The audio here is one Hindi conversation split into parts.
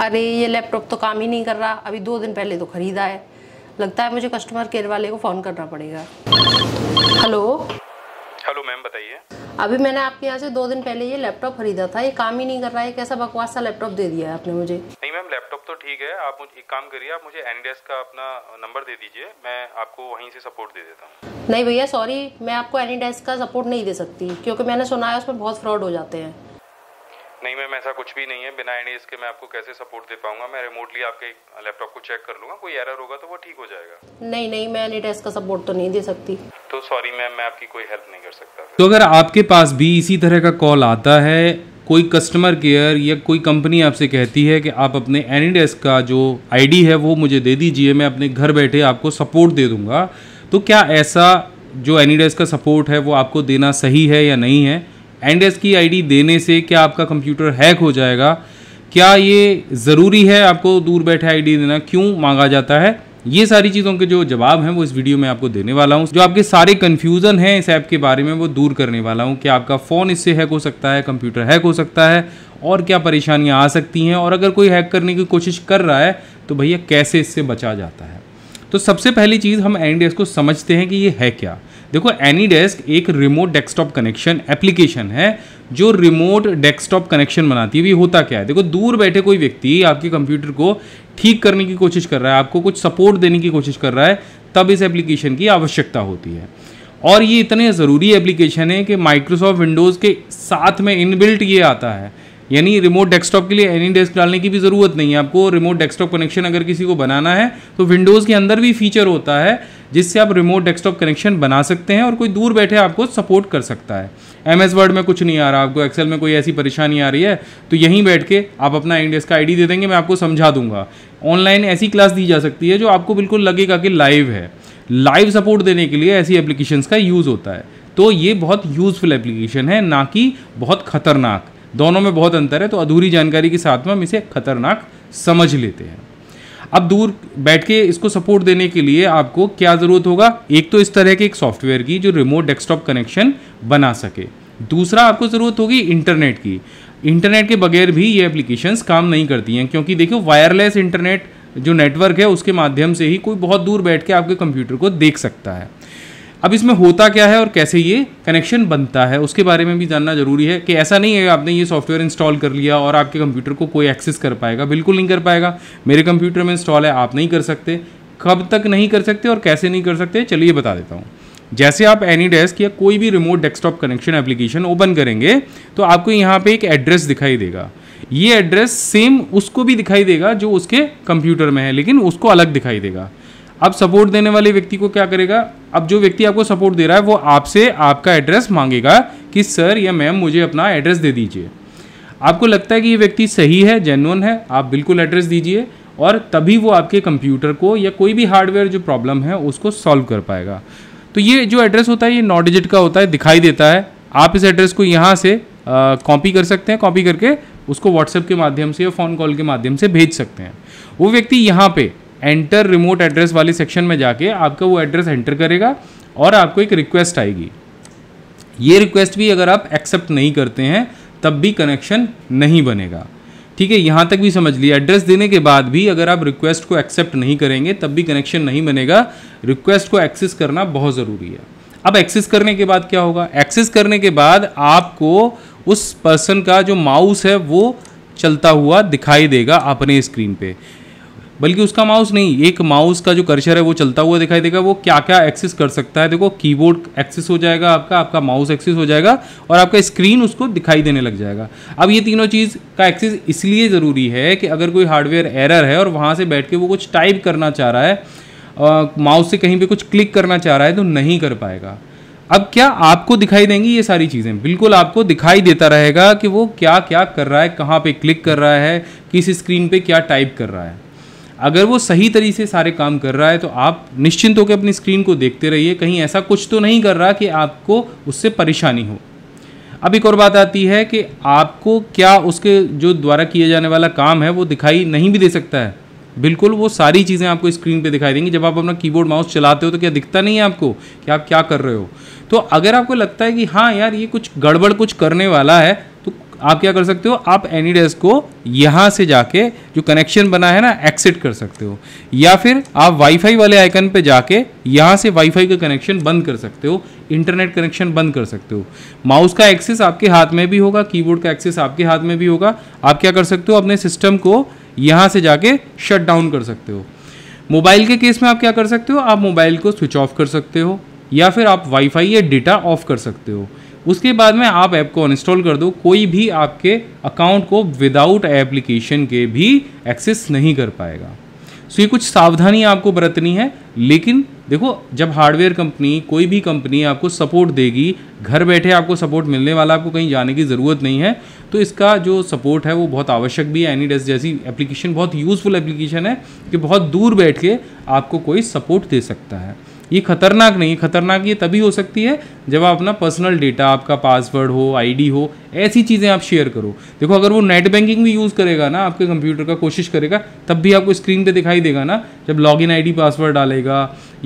अरे ये लैपटॉप तो काम ही नहीं कर रहा अभी दो दिन पहले तो खरीदा है लगता है मुझे कस्टमर केयर वाले को फ़ोन करना पड़ेगा हेलो हेलो मैम बताइए अभी मैंने आपके यहाँ से दो दिन पहले ये लैपटॉप खरीदा था ये काम ही नहीं कर रहा है कैसा बकवास सा लैपटॉप दे दिया है आपने मुझे नहीं मैम लैपटॉप तो ठीक है आप मुझे एक काम करिए आप मुझे एनडेस का अपना नंबर दे दीजिए मैं आपको वहीं से सपोर्ट दे देता हूँ नहीं भैया सॉरी मैं आपको एनीडेस्क का सपोर्ट नहीं दे सकती क्योंकि मैंने सुना है उसमें बहुत फ्रॉड हो जाते हैं नहीं मैम ऐसा कुछ भी नहीं है बिना एनी इसके मैं आपको कैसे सपोर्ट दे पाऊंगा मैं रिमोटली आपके लैपटॉप को चेक कर लूंगा कोई एरर होगा तो वो ठीक हो जाएगा नहीं नहीं मैं एन का सपोर्ट तो नहीं दे सकती तो सॉरी मैम मैं आपकी कोई हेल्प नहीं कर सकता तो अगर आपके पास भी इसी तरह का कॉल आता है कोई कस्टमर केयर या कोई कंपनी आपसे कहती है कि आप अपने एनी डेस्क का जो आईडी है वो मुझे दे दीजिए मैं अपने घर बैठे आपको सपोर्ट दे दूंगा तो क्या ऐसा जो एनी डेस्क का सपोर्ट है वो आपको देना सही है या नहीं है एंड एस की आईडी देने से क्या आपका कंप्यूटर हैक हो जाएगा क्या ये ज़रूरी है आपको दूर बैठे आईडी देना क्यों मांगा जाता है ये सारी चीज़ों के जो जवाब हैं वो इस वीडियो में आपको देने वाला हूँ जो आपके सारे कन्फ्यूज़न हैं इस ऐप के बारे में वो दूर करने वाला हूँ कि आपका फ़ोन इससे हैक हो सकता है कंप्यूटर हैक हो सकता है और क्या परेशानियाँ आ सकती हैं और अगर कोई हैक करने की कोशिश कर रहा है तो भैया कैसे इससे बचा जाता है तो सबसे पहली चीज़ हम एनी डेस्क को समझते हैं कि ये है क्या देखो एनी डेस्क एक रिमोट डेस्कटॉप कनेक्शन एप्लीकेशन है जो रिमोट डेस्कटॉप कनेक्शन बनाती है भी होता क्या है देखो दूर बैठे कोई व्यक्ति आपके कंप्यूटर को ठीक करने की कोशिश कर रहा है आपको कुछ सपोर्ट देने की कोशिश कर रहा है तब इस एप्लीकेशन की आवश्यकता होती है और ये इतने ज़रूरी एप्लीकेशन है कि माइक्रोसॉफ्ट विंडोज़ के साथ में इनबिल्ट ये आता है यानी रिमोट डेस्कटॉप के लिए एनी डेस्क डालने की भी ज़रूरत नहीं है आपको रिमोट डेस्कटॉप कनेक्शन अगर किसी को बनाना है तो विंडोज़ के अंदर भी फीचर होता है जिससे आप रिमोट डेस्कटॉप कनेक्शन बना सकते हैं और कोई दूर बैठे आपको सपोर्ट कर सकता है एम एस वर्ड में कुछ नहीं आ रहा आपको एक्सेल में कोई ऐसी परेशानी आ रही है तो यहीं बैठ के आप अपना डेस्क का आई दे देंगे मैं आपको समझा दूंगा ऑनलाइन ऐसी क्लास दी जा सकती है जो आपको बिल्कुल लगेगा कि लाइव है लाइव सपोर्ट देने के लिए ऐसी एप्लीकेशंस का यूज़ होता है तो ये बहुत यूज़फुल एप्लीकेशन है ना कि बहुत खतरनाक दोनों में बहुत अंतर है तो अधूरी जानकारी के साथ में हम इसे खतरनाक समझ लेते हैं अब दूर बैठ के इसको सपोर्ट देने के लिए आपको क्या ज़रूरत होगा एक तो इस तरह के एक सॉफ्टवेयर की जो रिमोट डेस्कटॉप कनेक्शन बना सके दूसरा आपको ज़रूरत होगी इंटरनेट की इंटरनेट के बगैर भी ये एप्लीकेशंस काम नहीं करती हैं क्योंकि देखियो वायरलेस इंटरनेट जो नेटवर्क है उसके माध्यम से ही कोई बहुत दूर बैठ के आपके कंप्यूटर को देख सकता है अब इसमें होता क्या है और कैसे ये कनेक्शन बनता है उसके बारे में भी जानना ज़रूरी है कि ऐसा नहीं है आपने ये सॉफ्टवेयर इंस्टॉल कर लिया और आपके कंप्यूटर को कोई एक्सेस कर पाएगा बिल्कुल नहीं कर पाएगा मेरे कंप्यूटर में इंस्टॉल है आप नहीं कर सकते कब तक नहीं कर सकते और कैसे नहीं कर सकते चलिए बता देता हूँ जैसे आप एनी डेस्क या कोई भी remote desktop connection application open करेंगे तो आपको यहाँ पे एक एड्रेस दिखाई देगा ये एड्रेस सेम उसको भी दिखाई देगा जो उसके कंप्यूटर में है लेकिन उसको अलग दिखाई देगा अब सपोर्ट देने वाले व्यक्ति को क्या करेगा अब जो व्यक्ति आपको सपोर्ट दे रहा है वो आपसे आपका एड्रेस मांगेगा कि सर या मैम मुझे अपना एड्रेस दे दीजिए आपको लगता है कि ये व्यक्ति सही है जेनुअन है आप बिल्कुल एड्रेस दीजिए और तभी वो आपके कंप्यूटर को या कोई भी हार्डवेयर जो प्रॉब्लम है उसको सॉल्व कर पाएगा तो ये जो एड्रेस होता है ये नौ डिजिट का होता है दिखाई देता है आप इस एड्रेस को यहाँ से कॉपी कर सकते हैं कॉपी करके उसको व्हाट्सएप के माध्यम से या फ़ोन कॉल के माध्यम से भेज सकते हैं वो व्यक्ति यहाँ पे एंटर रिमोट एड्रेस वाली सेक्शन में जाके आपका वो एड्रेस एंटर करेगा और आपको एक रिक्वेस्ट आएगी ये रिक्वेस्ट भी अगर आप एक्सेप्ट नहीं करते हैं तब भी कनेक्शन नहीं बनेगा ठीक है यहाँ तक भी समझ लिया एड्रेस देने के बाद भी अगर आप रिक्वेस्ट को एक्सेप्ट नहीं करेंगे तब भी कनेक्शन नहीं बनेगा रिक्वेस्ट को एक्सेस करना बहुत ज़रूरी है अब एक्सेस करने के बाद क्या होगा एक्सेस करने के बाद आपको उस पर्सन का जो माउस है वो चलता हुआ दिखाई देगा अपने स्क्रीन पे बल्कि उसका माउस नहीं एक माउस का जो कर्शर है वो चलता हुआ दिखाई देगा वो क्या क्या एक्सेस कर सकता है देखो कीबोर्ड एक्सेस हो जाएगा आपका आपका माउस एक्सेस हो जाएगा और आपका स्क्रीन उसको दिखाई देने लग जाएगा अब ये तीनों चीज़ का एक्सेस इसलिए ज़रूरी है कि अगर कोई हार्डवेयर एरर है और वहाँ से बैठ के वो कुछ टाइप करना चाह रहा है माउस से कहीं पर कुछ क्लिक करना चाह रहा है तो नहीं कर पाएगा अब क्या आपको दिखाई देंगी ये सारी चीज़ें बिल्कुल आपको दिखाई देता रहेगा कि वो क्या क्या कर रहा है कहाँ पे क्लिक कर रहा है किस स्क्रीन पे क्या टाइप कर रहा है अगर वो सही तरीके से सारे काम कर रहा है तो आप निश्चिंत होकर अपनी स्क्रीन को देखते रहिए कहीं ऐसा कुछ तो नहीं कर रहा कि आपको उससे परेशानी हो अब एक और बात आती है कि आपको क्या उसके जो द्वारा किया जाने वाला काम है वो दिखाई नहीं भी दे सकता है बिल्कुल वो सारी चीज़ें आपको स्क्रीन पे दिखाई देंगी जब आप अपना कीबोर्ड माउस चलाते हो तो क्या दिखता नहीं है आपको कि आप क्या कर रहे हो तो अगर आपको लगता है कि हाँ यार ये कुछ गड़बड़ कुछ करने वाला है आप क्या कर सकते हो आप एनी डेस्क को यहाँ से जाके जो कनेक्शन बना है ना एक्सिट कर सकते हो या फिर आप वाईफाई वाले आइकन पे जाके यहाँ से वाईफाई का कनेक्शन बंद कर सकते हो इंटरनेट कनेक्शन बंद कर सकते हो माउस का एक्सेस आपके हाथ में भी होगा कीबोर्ड का एक्सेस आपके हाथ में भी होगा आप क्या कर सकते हो अपने सिस्टम को यहाँ से जाके शट डाउन कर सकते हो मोबाइल के केस में आप क्या कर सकते हो आप मोबाइल को स्विच ऑफ कर सकते हो या फिर आप वाईफाई या डेटा ऑफ कर सकते हो उसके बाद में आप ऐप को अनइंस्टॉल कर दो कोई भी आपके अकाउंट को विदाउट एप्लीकेशन के भी एक्सेस नहीं कर पाएगा सो ये कुछ सावधानी आपको बरतनी है लेकिन देखो जब हार्डवेयर कंपनी कोई भी कंपनी आपको सपोर्ट देगी घर बैठे आपको सपोर्ट मिलने वाला आपको कहीं जाने की ज़रूरत नहीं है तो इसका जो सपोर्ट है वो बहुत आवश्यक भी है एनी डेस्क जैसी एप्लीकेशन बहुत यूज़फुल एप्लीकेशन है कि बहुत दूर बैठ के आपको कोई सपोर्ट दे सकता है ये खतरनाक नहीं खतरनाक ये तभी हो सकती है जब आप अपना पर्सनल डेटा आपका पासवर्ड हो आईडी हो ऐसी चीज़ें आप शेयर करो देखो अगर वो नेट बैंकिंग भी यूज़ करेगा ना आपके कंप्यूटर का कोशिश करेगा तब भी आपको स्क्रीन पे दिखाई देगा ना जब लॉगिन आईडी पासवर्ड डालेगा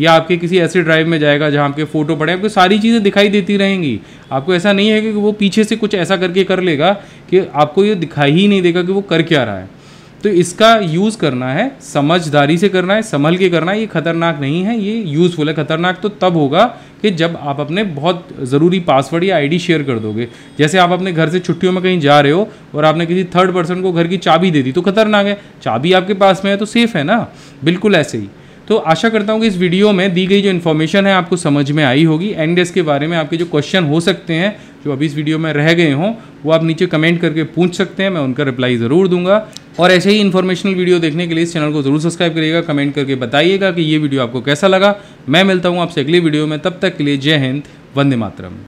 या आपके किसी ऐसे ड्राइव में जाएगा जहाँ आपके फ़ोटो पड़े आपको सारी चीज़ें दिखाई देती रहेंगी होगी आपको ऐसा नहीं है कि वो पीछे से कुछ ऐसा करके कर लेगा कि आपको ये दिखाई ही नहीं देगा कि वो कर क्या रहा है तो इसका यूज़ करना है समझदारी से करना है संभल के करना है ये खतरनाक नहीं है ये यूज़फुल है खतरनाक तो तब होगा कि जब आप अपने बहुत ज़रूरी पासवर्ड या आईडी शेयर कर दोगे जैसे आप अपने घर से छुट्टियों में कहीं जा रहे हो और आपने किसी थर्ड पर्सन को घर की चाबी दे दी तो खतरनाक है चाबी आपके पास में है तो सेफ़ है ना बिल्कुल ऐसे ही तो आशा करता हूँ कि इस वीडियो में दी गई जो इन्फॉर्मेशन है आपको समझ में आई होगी एन के बारे में आपके जो क्वेश्चन हो सकते हैं जो अभी इस वीडियो में रह गए हों वो आप नीचे कमेंट करके पूछ सकते हैं मैं उनका रिप्लाई ज़रूर दूंगा और ऐसे ही इन्फॉर्मेशनल वीडियो देखने के लिए इस चैनल को ज़रूर सब्सक्राइब करिएगा कमेंट करके बताइएगा कि ये वीडियो आपको कैसा लगा मैं मिलता हूँ आपसे अगली वीडियो में तब तक के लिए जय हिंद वंदे मातरम